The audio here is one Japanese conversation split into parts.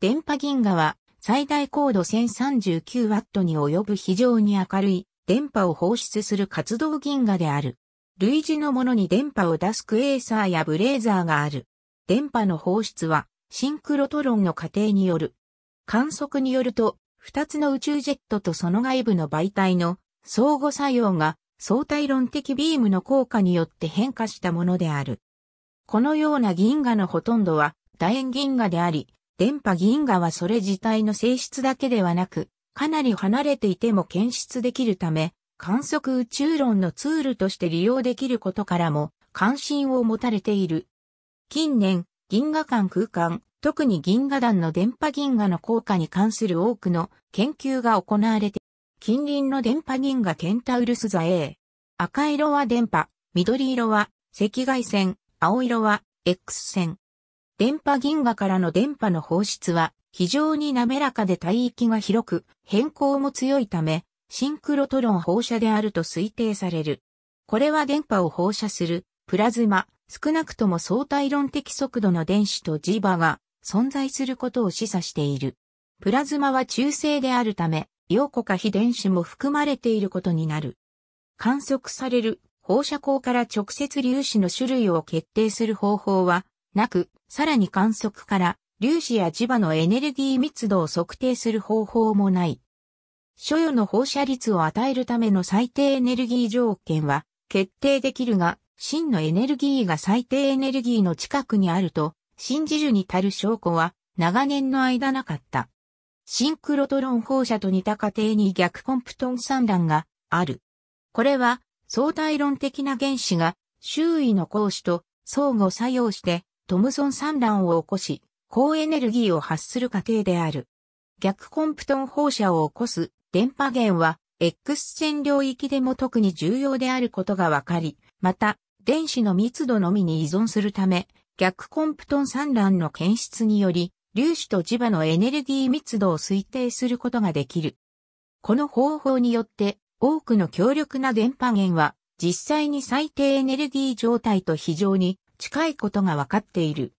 電波銀河は最大高度 1039W に及ぶ非常に明るい電波を放出する活動銀河である。類似のものに電波を出すクエーサーやブレーザーがある。電波の放出はシンクロトロンの過程による。観測によると、二つの宇宙ジェットとその外部の媒体の相互作用が相対論的ビームの効果によって変化したものである。このような銀河のほとんどは楕円銀河であり、電波銀河はそれ自体の性質だけではなく、かなり離れていても検出できるため、観測宇宙論のツールとして利用できることからも関心を持たれている。近年、銀河間空間、特に銀河団の電波銀河の効果に関する多くの研究が行われて、近隣の電波銀河ケンタウルス座 A。赤色は電波、緑色は赤外線、青色は X 線。電波銀河からの電波の放出は非常に滑らかで帯域が広く変更も強いためシンクロトロン放射であると推定される。これは電波を放射するプラズマ少なくとも相対論的速度の電子と磁場が存在することを示唆している。プラズマは中性であるため陽子か非電子も含まれていることになる。観測される放射光から直接粒子の種類を決定する方法はなく、さらに観測から粒子や磁場のエネルギー密度を測定する方法もない。所与の放射率を与えるための最低エネルギー条件は決定できるが、真のエネルギーが最低エネルギーの近くにあると、信じるに足る証拠は長年の間なかった。シンクロトロン放射と似た過程に逆コンプトン散乱がある。これは相対論的な原子が周囲の光子と相互作用してトムソン産卵を起こし、高エネルギーを発する過程である。逆コンプトン放射を起こす電波源は X 線領域でも特に重要であることがわかり、また電子の密度のみに依存するため、逆コンプトン産卵の検出により、粒子と磁場のエネルギー密度を推定することができる。この方法によって多くの強力な電波源は実際に最低エネルギー状態と非常に近いことが分かっている。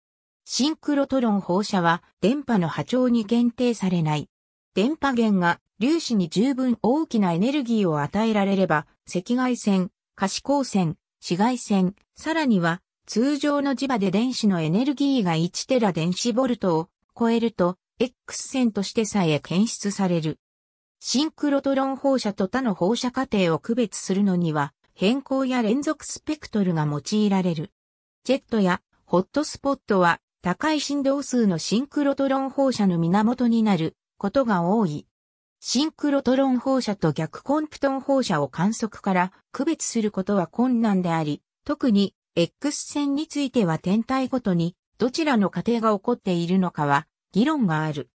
シンクロトロン放射は電波の波長に限定されない。電波源が粒子に十分大きなエネルギーを与えられれば、赤外線、可視光線、紫外線、さらには通常の磁場で電子のエネルギーが1テラ電子ボルトを超えると、X 線としてさえ検出される。シンクロトロン放射と他の放射過程を区別するのには、変更や連続スペクトルが用いられる。ジェットやホットスポットは高い振動数のシンクロトロン放射の源になることが多い。シンクロトロン放射と逆コンプトン放射を観測から区別することは困難であり、特に X 線については天体ごとにどちらの過程が起こっているのかは議論がある。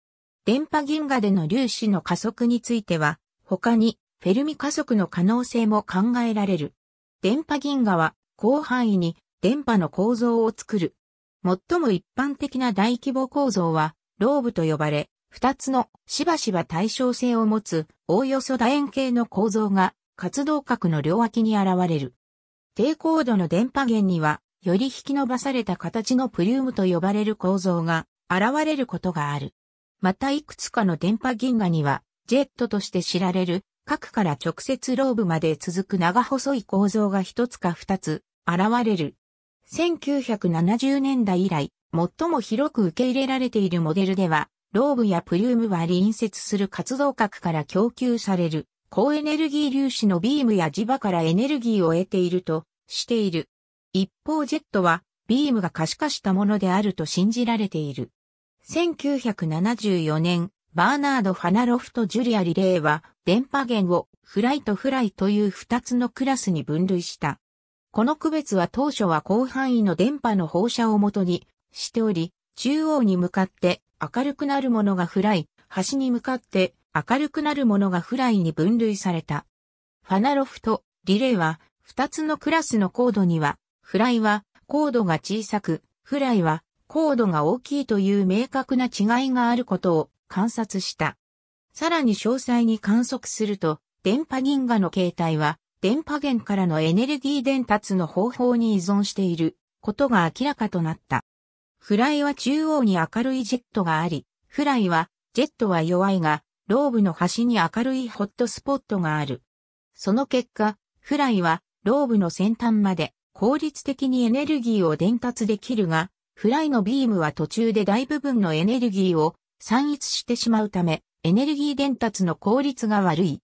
電波銀河での粒子の加速については他にフェルミ加速の可能性も考えられる。電波銀河は広範囲に電波の構造を作る。最も一般的な大規模構造は、ローブと呼ばれ、二つのしばしば対称性を持つ、おおよそ楕円形の構造が活動核の両脇に現れる。低高度の電波源には、より引き伸ばされた形のプリウムと呼ばれる構造が現れることがある。またいくつかの電波銀河には、ジェットとして知られる、核から直接ローブまで続く長細い構造が一つか二つ現れる。1970年代以来、最も広く受け入れられているモデルでは、ローブやプリウムは隣接する活動核から供給される高エネルギー粒子のビームや磁場からエネルギーを得ているとしている。一方ジェットはビームが可視化したものであると信じられている。1974年、バーナード・ファナロフとジュリア・リレーは電波源をフライト・フライという二つのクラスに分類した。この区別は当初は広範囲の電波の放射をもとにしており、中央に向かって明るくなるものがフライ、端に向かって明るくなるものがフライに分類された。ファナロフとリレーは2つのクラスの高度には、フライは高度が小さく、フライは高度が大きいという明確な違いがあることを観察した。さらに詳細に観測すると、電波銀河の形態は電波源からのエネルギー伝達の方法に依存していることが明らかとなった。フライは中央に明るいジェットがあり、フライは、ジェットは弱いが、ローブの端に明るいホットスポットがある。その結果、フライは、ローブの先端まで効率的にエネルギーを伝達できるが、フライのビームは途中で大部分のエネルギーを散逸してしまうため、エネルギー伝達の効率が悪い。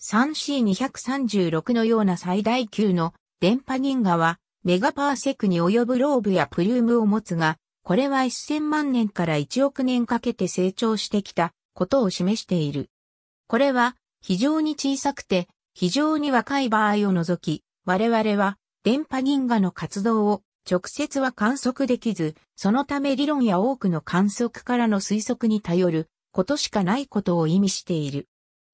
3C236 のような最大級の電波銀河はメガパーセクに及ぶローブやプリームを持つが、これは1000万年から1億年かけて成長してきたことを示している。これは非常に小さくて非常に若い場合を除き、我々は電波銀河の活動を直接は観測できず、そのため理論や多くの観測からの推測に頼ることしかないことを意味している。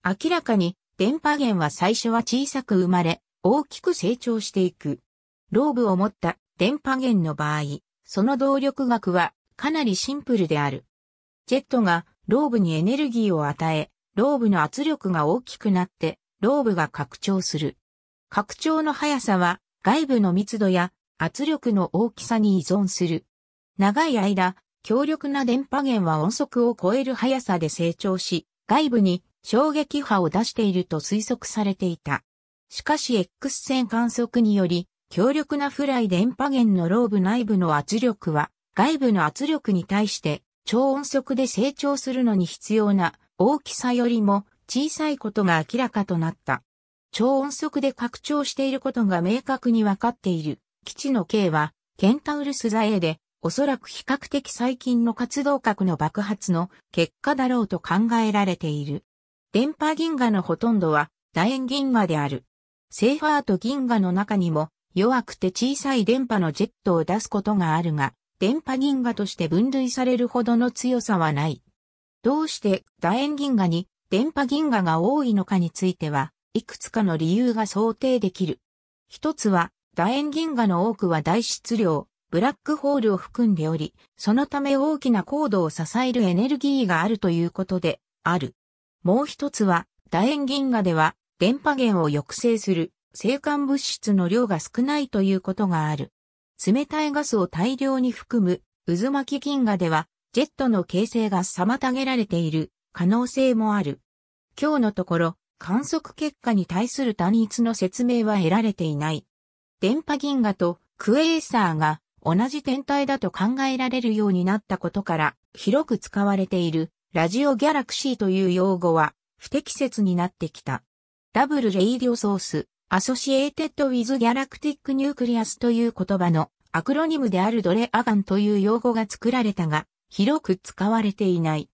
明らかに電波源は最初は小さく生まれ、大きく成長していく。ローブを持った電波源の場合、その動力学はかなりシンプルである。ジェットがローブにエネルギーを与え、ローブの圧力が大きくなって、ローブが拡張する。拡張の速さは外部の密度や圧力の大きさに依存する。長い間、強力な電波源は音速を超える速さで成長し、外部に衝撃波を出していると推測されていた。しかし X 線観測により、強力なフライ電波源のローブ内部の圧力は、外部の圧力に対して超音速で成長するのに必要な大きさよりも小さいことが明らかとなった。超音速で拡張していることが明確に分かっている基地の K はケンタウルス座 A でおそらく比較的最近の活動核の爆発の結果だろうと考えられている。電波銀河のほとんどは楕円銀河である。セーファート銀河の中にも弱くて小さい電波のジェットを出すことがあるが、電波銀河として分類されるほどの強さはない。どうして楕円銀河に電波銀河が多いのかについては、いくつかの理由が想定できる。一つは、楕円銀河の多くは大質量、ブラックホールを含んでおり、そのため大きな高度を支えるエネルギーがあるということで、ある。もう一つは、楕円銀河では、電波源を抑制する、生還物質の量が少ないということがある。冷たいガスを大量に含む、渦巻き銀河では、ジェットの形成が妨げられている可能性もある。今日のところ、観測結果に対する単一の説明は得られていない。電波銀河とクエーサーが同じ天体だと考えられるようになったことから広く使われているラジオギャラクシーという用語は不適切になってきた。ダブルレイディオソース、アソシエイテッドウィズギャラクティックニュークリアスという言葉のアクロニムであるドレアガンという用語が作られたが、広く使われていない。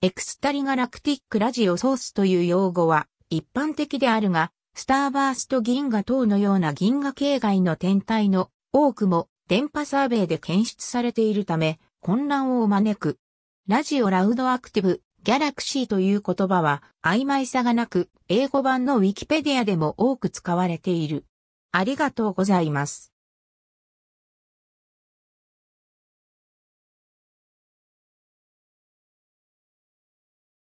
エクスタリガラクティックラジオソースという用語は一般的であるが、スターバースト銀河等のような銀河系外の天体の多くも電波サーベイで検出されているため混乱を招く。ラジオラウドアクティブ、ギャラクシーという言葉は曖昧さがなく、英語版のウィキペディアでも多く使われている。ありがとうございます。